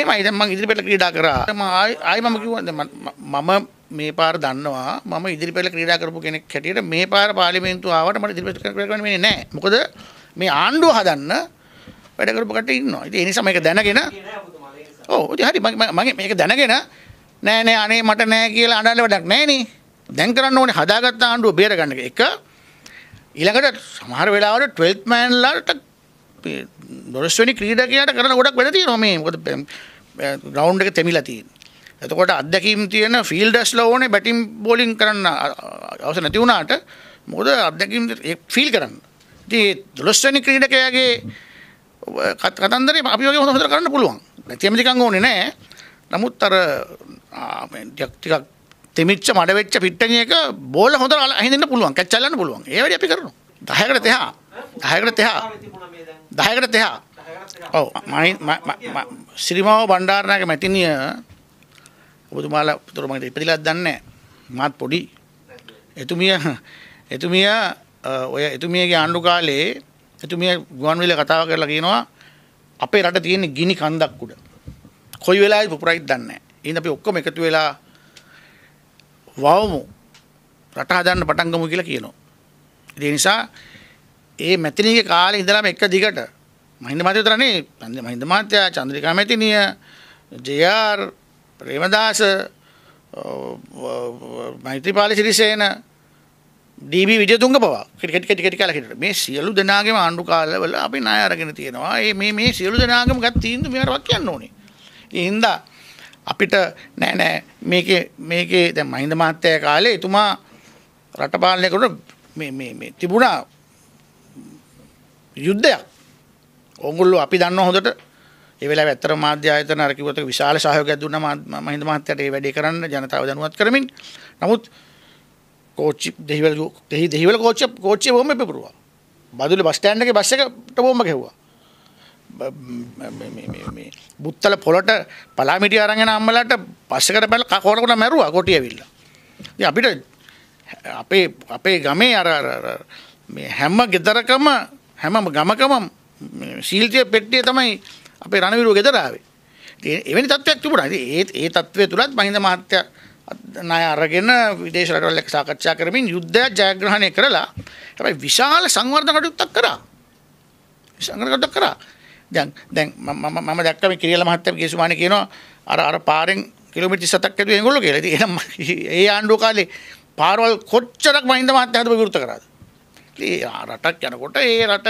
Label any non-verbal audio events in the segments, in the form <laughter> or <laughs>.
එමයි දැන් මම ඉදිරිපෙළ ක්‍රීඩා කරා. මම ආයි මම කිව්වා මම මේ පාර දන්නවා මම ඉදිරිපෙළ ක්‍රීඩා කරපු කෙනෙක් හැටියට මේ පාර පාර්ලිමේන්තුව ආවට මට ඉදිරිපෙළ ක්‍රීඩා කරන්න වෙන්නේ නැහැ. මොකද මේ ආණ්ඩුව හදන්න වැඩ කරපු කට්ටිය ඉන්නවා. ඉතින් ඒ නිසා මේක දැනගෙන ඔව් ඉතින් හරි මම මේක දැනගෙන නෑ නෑ අනේ මට නෑ කියලා අඬන්න වැඩක් නෑනේ. දැන් කරන්න ඕනේ හදාගත්ත ආණ්ඩුව බේරගන්න එක. ඊළඟට සමහර වෙලාවට 12th man ලාට දොරස්වනි ක්‍රීඩකයට කරන ගොඩක් වැඩති නොමේ ගොද ගෞන්් එක තෙමිලතින් එතකොට අදැකීම් තියෙන ෆිල්ඩස් ලෝනේ බැටිම් බෝලිින් කරන්න අවස නැතිවුණාට මොද අදැකම් ෆිල් කරන්න දොලස්වනි ක්‍රීඩකයාගේ කතන්දර අපිෝග හොඳ කරන්න පුළුවන් නැතිමතිකං ඕන නෑ නමුත් අර ජක්තිකක් තෙමිච්ච මඩවෙච්ච පිට්ටනියක බෝල හොඳ අහින්න පුළුවන් කැච්චල්ලන්න පුළුවන් ඒවට අපි කරනු දහකට තෙහා දහකට තෙහා දහයකට දෙහා ඔව ශ්‍රීමාව බණ්ඩාරණයක මැතිනිය ඔබතුමාල තුරමට ඉපදිලත් දන්න මත් පොඩි එතුමිය එතුමිය ඔය එතුමියගේ ආණ්ඩු කාලේ එතුමිය ගුවන්විල කතාව කරලා කියනවා අපේ රට තියෙන ගිනි කන්දක් උඩ කොයි වෙලාවෙ පුපුරයිද දන්නේ ඉතින් අපි ඔක්කොම එකතු වෙලා වවමු රට හදන්න පටන් ගමු කියලා කියනවා ඒ නිසා ඒ මැතිනියගේ කාලේ ඉඳලාම එක දිගට මහින්ද මහත්තයා විතරනේ මහින්ද මහත්තයා චන්ද්‍රිකා මැතිනිය ජේ.ආර්. ප්‍රේමදාස මෛත්‍රීපාල සිරිසේන ඩීබී විජයතුංග පවා ක්‍රිකට් ටික ටික කාලේ හිටියට මේ සියලු දෙනාගේම ආණ්ඩු කාලවල අපි ණය අරගෙන තියෙනවා. ඒ මේ මේ සියලු දෙනාගම ගත් තීන්දුව මෙයාටවත් කියන්න ඕනේ. ඒ හින්දා අපිට නෑ නෑ මේකේ මේකේ දැන් මහින්ද මහත්තයා කාලේ එතුමා රට පාලනය කරන මේ මේ මේ තිබුණා යුද්ධයක්. ඕගොල්ලෝ අපි දන්න හොඳට ඒ වෙලාවේ ඇත්තට මාධ්‍ය ආයතන අර කිව්වත විශාල සහයෝගයක් දුන්නා මහින්ද මහත්තයාට ඒ වැඩේ කරන්න ජනතාව දැනුවත් කරමින්. නමුත් කෝච්චි දෙහිවල දෙහි දෙහිවල කෝච්චි කෝච්චි බෝම්බ පෙපරුවා. බදුලේ බස් ස්ටෑන්ඩ් එකේ බස් එකට බෝම්බ ගැහුවා. බුත්තල පොලට පලාමිටි අරගෙන අම්මලට පස්සකට බැල කකොරකට මැරුවා කොටි ඇවිල්ලා. ඉතින් අපිට අපේ අපේ ගමේ අර මේ හැම ගෙදරකම හැම ගමකම සීල්ජය පෙට්ටිය තමයි අපේ රණවිරුව ගෙදරාවේ. එවැනි තත්ත්වයක් තිබුණා. ඒ ඒ තත්ත්වය තුලත් මහින්ද මහත්තයා ණය අරගෙන විදේශ රටවල් එක්ක සාකච්ඡා කරමින් යුද්ධය ජයග්‍රහණය කරලා හැබැයි විශාල සංවර්ධන කටයුත්තක් කරා. සංවර්ධන කටයුත්තක් කරා. දැන් දැන් මම මම දැක්ක මේ කිරියල මහත්තයා කේසුමානේ කියනවා අර අර පාරෙන් කිලෝමීටර් 37ක් ඇදුවේ ඒගොල්ලෝ කියලා. ඉතින් එහෙනම් <laughs> ඒ ආණ්ඩුව කාලේ පාරවල් කොච්චරක් මහින්ද මහත්තයා හදපු විරුද්ධ කරාද? ඒ රටක් යනකොට ඒ රට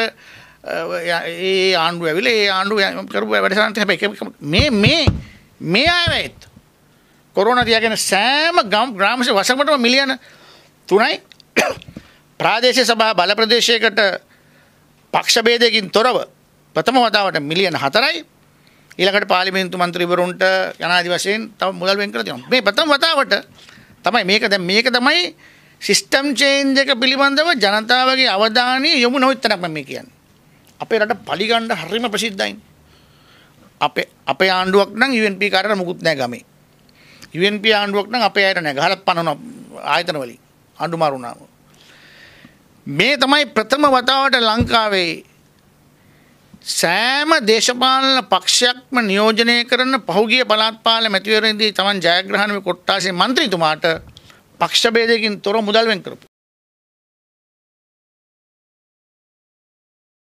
ඒ ආණ්ඩුව ඇවිල ඒ ආණ්ඩුව කරපු වැඩසටහනට හැබැයි මේ මේ මේ ආයෙත් කොරෝනා තියාගෙන සෑම ගම් ග්‍රාමස වසමටම මිලියන 3යි <coughs> ප්‍රාදේශීය සභා බල ප්‍රදේශයකට පක්ෂ ભેදයකින් තොරව ප්‍රථම වතාවට මිලියන 4යි ඊළඟට පාර්ලිමේන්තු මන්ත්‍රීවරුන්ට ජනාධිපති වශයෙන් තව මුදල් වෙන් කරලා තියෙනවා මේ ප්‍රථම වතාවට තමයි මේක දැන් මේක තමයි සිස්ටම් චේන්ජ් එක පිළිබඳව ජනතාවගේ අවධානය යොමු නොවිතරක් මම කියන්නේ. අපේ රට පලිගන්න හරිම ප්‍රසිද්ධයි. අපේ අපේ ආණ්ඩුවක් නම් UNP කාටට මුකුත් නැහැ ගමේ. UNP ආණ්ඩුවක් නම් අපේ අයට නැහැ. ගහලා පනන ආයතන වලින් ආණ්ඩු මාරු වුණාම. මේ තමයි ප්‍රථම වතාවට ලංකාවේ සෑම දේශපාලන පක්ෂයක්ම නියෝජනය කරන පහුගිය පළාත් පාලන මැතිවරණයේදී තමන් ජයග්‍රහණ කොට්ටාසේ മന്ത്രിතුමාට පක්ෂ බේදයකින් තොර මුදල් වෙන් කරපු